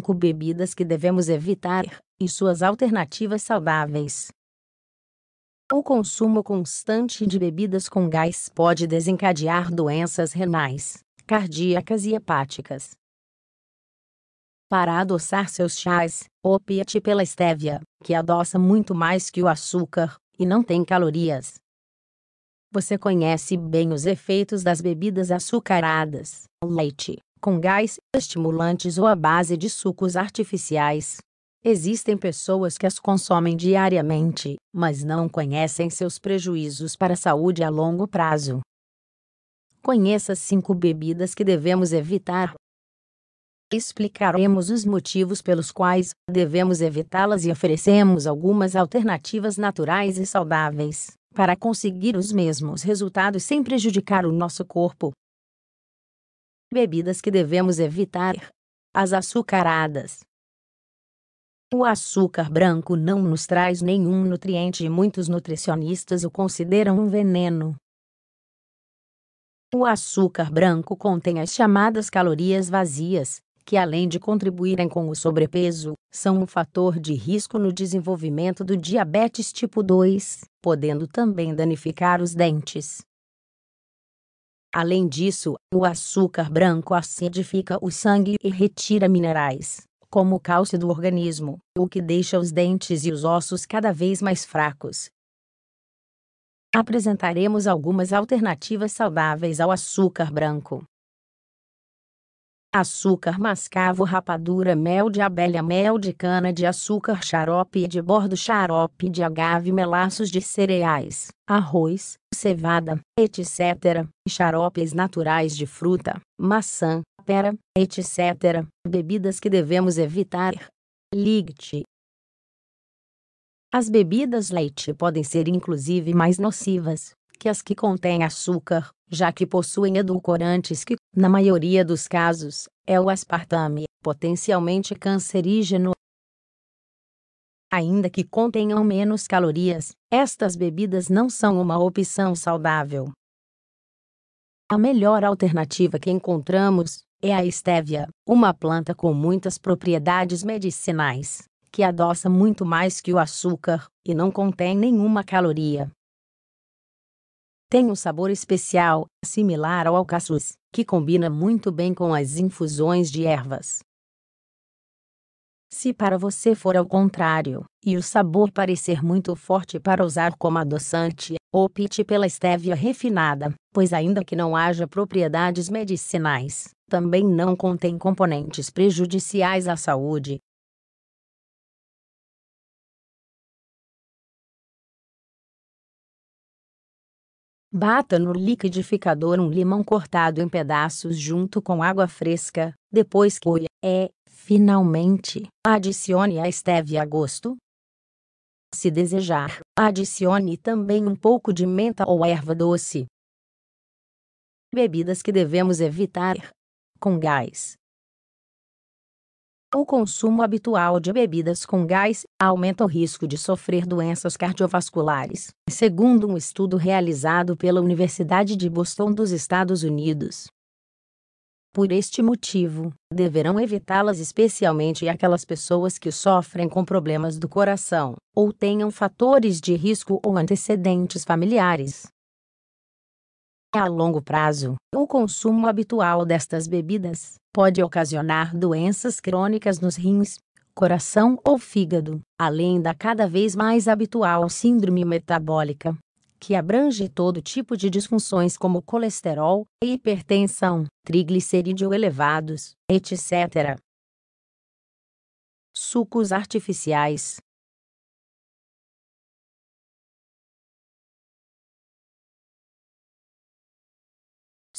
5 bebidas que devemos evitar e suas alternativas saudáveis. O consumo constante de bebidas com gás pode desencadear doenças renais, cardíacas e hepáticas. Para adoçar seus chás, opte pela estévia, que adoça muito mais que o açúcar e não tem calorias. Você conhece bem os efeitos das bebidas açucaradas, leite, com gás, estimulantes ou à base de sucos artificiais. Existem pessoas que as consomem diariamente, mas não conhecem seus prejuízos para a saúde a longo prazo. Conheça cinco bebidas que devemos evitar. Explicaremos os motivos pelos quais devemos evitá-las e oferecemos algumas alternativas naturais e saudáveis para conseguir os mesmos resultados sem prejudicar o nosso corpo. Bebidas que devemos evitar: as açucaradas. O açúcar branco não nos traz nenhum nutriente e muitos nutricionistas o consideram um veneno. O açúcar branco contém as chamadas calorias vazias, que além de contribuírem com o sobrepeso, são um fator de risco no desenvolvimento do diabetes tipo 2, podendo também danificar os dentes. Além disso, o açúcar branco acidifica o sangue e retira minerais, como o cálcio do organismo, o que deixa os dentes e os ossos cada vez mais fracos. Apresentaremos algumas alternativas saudáveis ao açúcar branco açúcar mascavo, rapadura, mel de abelha, mel de cana de açúcar, xarope de bordo, xarope de agave, melaços de cereais, arroz, cevada, etc., xaropes naturais de fruta, maçã, pera, etc., bebidas que devemos evitar. Ligte. As bebidas leite podem ser inclusive mais nocivas, que as que contêm açúcar, já que possuem edulcorantes que, na maioria dos casos, é o aspartame, potencialmente cancerígeno. Ainda que contenham menos calorias, estas bebidas não são uma opção saudável. A melhor alternativa que encontramos é a estévia, uma planta com muitas propriedades medicinais, que adoça muito mais que o açúcar e não contém nenhuma caloria. Tem um sabor especial, similar ao alcaçuz, que combina muito bem com as infusões de ervas. Se para você for ao contrário, e o sabor parecer muito forte para usar como adoçante, opte pela estévia refinada, pois ainda que não haja propriedades medicinais, também não contém componentes prejudiciais à saúde, Bata no liquidificador um limão cortado em pedaços junto com água fresca, depois coia. é, finalmente, adicione a stevia a gosto. Se desejar, adicione também um pouco de menta ou erva doce. Bebidas que devemos evitar: com gás, o consumo habitual de bebidas com gás aumenta o risco de sofrer doenças cardiovasculares, segundo um estudo realizado pela Universidade de Boston dos Estados Unidos. Por este motivo, deverão evitá-las especialmente aquelas pessoas que sofrem com problemas do coração ou tenham fatores de risco ou antecedentes familiares. A longo prazo, o consumo habitual destas bebidas pode ocasionar doenças crônicas nos rins, coração ou fígado, além da cada vez mais habitual síndrome metabólica, que abrange todo tipo de disfunções como colesterol, hipertensão, triglicerídeo elevados, etc. Sucos artificiais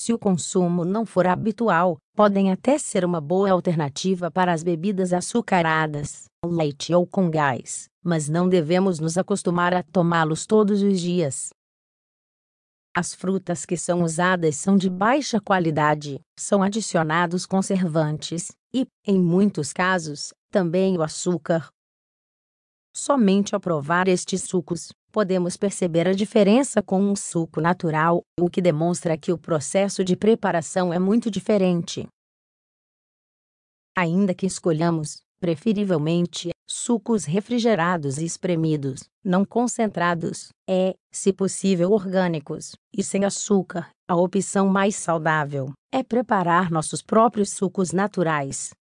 Se o consumo não for habitual, podem até ser uma boa alternativa para as bebidas açucaradas, leite ou com gás, mas não devemos nos acostumar a tomá-los todos os dias. As frutas que são usadas são de baixa qualidade, são adicionados conservantes e, em muitos casos, também o açúcar. Somente ao provar estes sucos, podemos perceber a diferença com um suco natural, o que demonstra que o processo de preparação é muito diferente. Ainda que escolhamos, preferivelmente, sucos refrigerados e espremidos, não concentrados, é, se possível, orgânicos e sem açúcar, a opção mais saudável é preparar nossos próprios sucos naturais.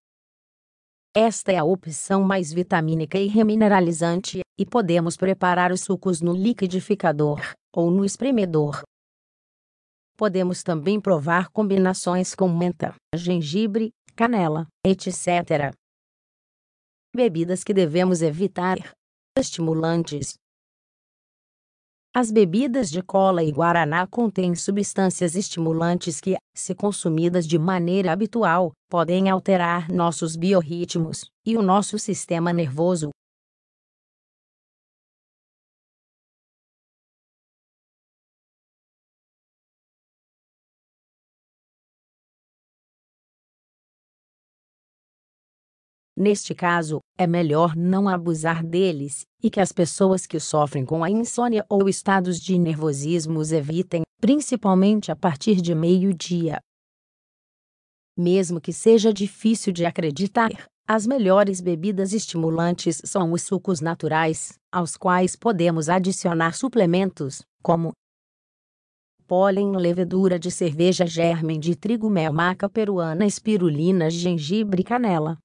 Esta é a opção mais vitamínica e remineralizante, e podemos preparar os sucos no liquidificador ou no espremedor. Podemos também provar combinações com menta, gengibre, canela, etc. Bebidas que devemos evitar: estimulantes, as bebidas de cola e guaraná contêm substâncias estimulantes que, se consumidas de maneira habitual, podem alterar nossos biorritmos e o nosso sistema nervoso, Neste caso, é melhor não abusar deles, e que as pessoas que sofrem com a insônia ou estados de nervosismo os evitem, principalmente a partir de meio-dia. Mesmo que seja difícil de acreditar, as melhores bebidas estimulantes são os sucos naturais, aos quais podemos adicionar suplementos, como pólen, levedura de cerveja, germen de trigo, mel, maca peruana, espirulina, gengibre e canela.